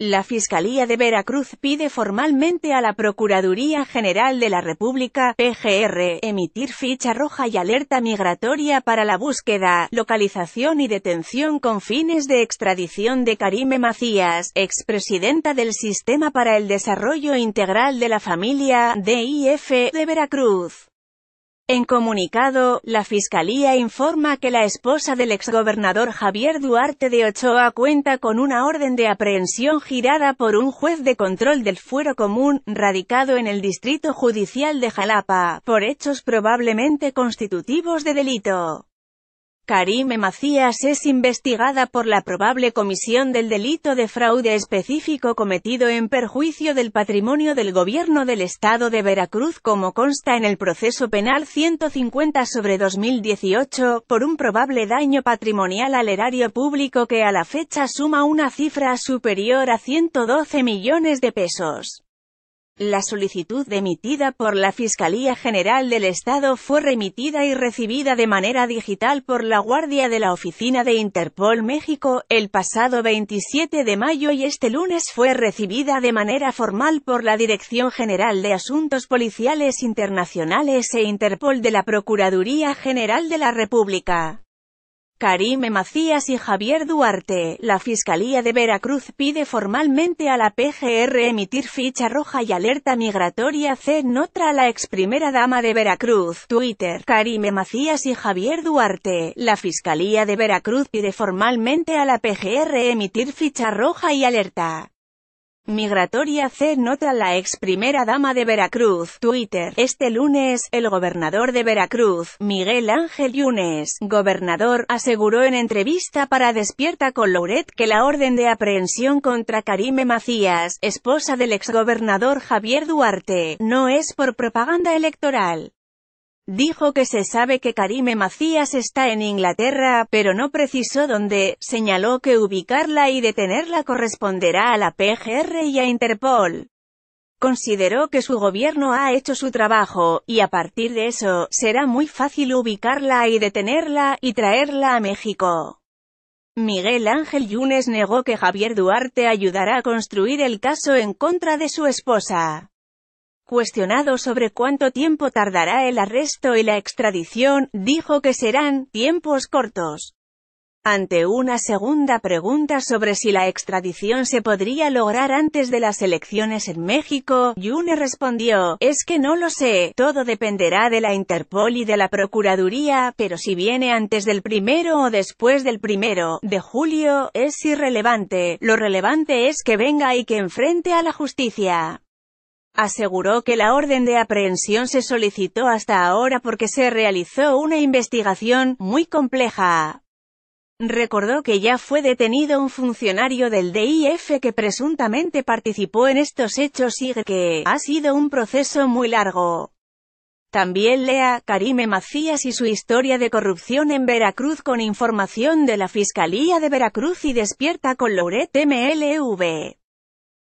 La Fiscalía de Veracruz pide formalmente a la Procuraduría General de la República, PGR, emitir ficha roja y alerta migratoria para la búsqueda, localización y detención con fines de extradición de Karime Macías, expresidenta del Sistema para el Desarrollo Integral de la Familia, DIF, de Veracruz. En comunicado, la Fiscalía informa que la esposa del exgobernador Javier Duarte de Ochoa cuenta con una orden de aprehensión girada por un juez de control del fuero común, radicado en el Distrito Judicial de Jalapa, por hechos probablemente constitutivos de delito. Karime Macías es investigada por la probable comisión del delito de fraude específico cometido en perjuicio del patrimonio del gobierno del estado de Veracruz como consta en el proceso penal 150 sobre 2018, por un probable daño patrimonial al erario público que a la fecha suma una cifra superior a 112 millones de pesos. La solicitud emitida por la Fiscalía General del Estado fue remitida y recibida de manera digital por la Guardia de la Oficina de Interpol México, el pasado 27 de mayo y este lunes fue recibida de manera formal por la Dirección General de Asuntos Policiales Internacionales e Interpol de la Procuraduría General de la República. Karime Macías y Javier Duarte, la Fiscalía de Veracruz pide formalmente a la PGR emitir ficha roja y alerta migratoria C. Notra la ex primera dama de Veracruz, Twitter. Karime Macías y Javier Duarte, la Fiscalía de Veracruz pide formalmente a la PGR emitir ficha roja y alerta Migratoria C. Nota la ex primera dama de Veracruz. Twitter. Este lunes, el gobernador de Veracruz, Miguel Ángel Yunes, gobernador, aseguró en entrevista para Despierta con Louret que la orden de aprehensión contra Karime Macías, esposa del ex gobernador Javier Duarte, no es por propaganda electoral. Dijo que se sabe que Karime Macías está en Inglaterra, pero no precisó dónde, señaló que ubicarla y detenerla corresponderá a la PGR y a Interpol. Consideró que su gobierno ha hecho su trabajo, y a partir de eso, será muy fácil ubicarla y detenerla, y traerla a México. Miguel Ángel Yunes negó que Javier Duarte ayudará a construir el caso en contra de su esposa. Cuestionado sobre cuánto tiempo tardará el arresto y la extradición, dijo que serán tiempos cortos. Ante una segunda pregunta sobre si la extradición se podría lograr antes de las elecciones en México, Yune respondió, es que no lo sé, todo dependerá de la Interpol y de la Procuraduría, pero si viene antes del primero o después del primero de julio, es irrelevante, lo relevante es que venga y que enfrente a la justicia. Aseguró que la orden de aprehensión se solicitó hasta ahora porque se realizó una investigación muy compleja. Recordó que ya fue detenido un funcionario del DIF que presuntamente participó en estos hechos y que ha sido un proceso muy largo. También lea Karime Macías y su historia de corrupción en Veracruz con información de la Fiscalía de Veracruz y despierta con Loret MLV.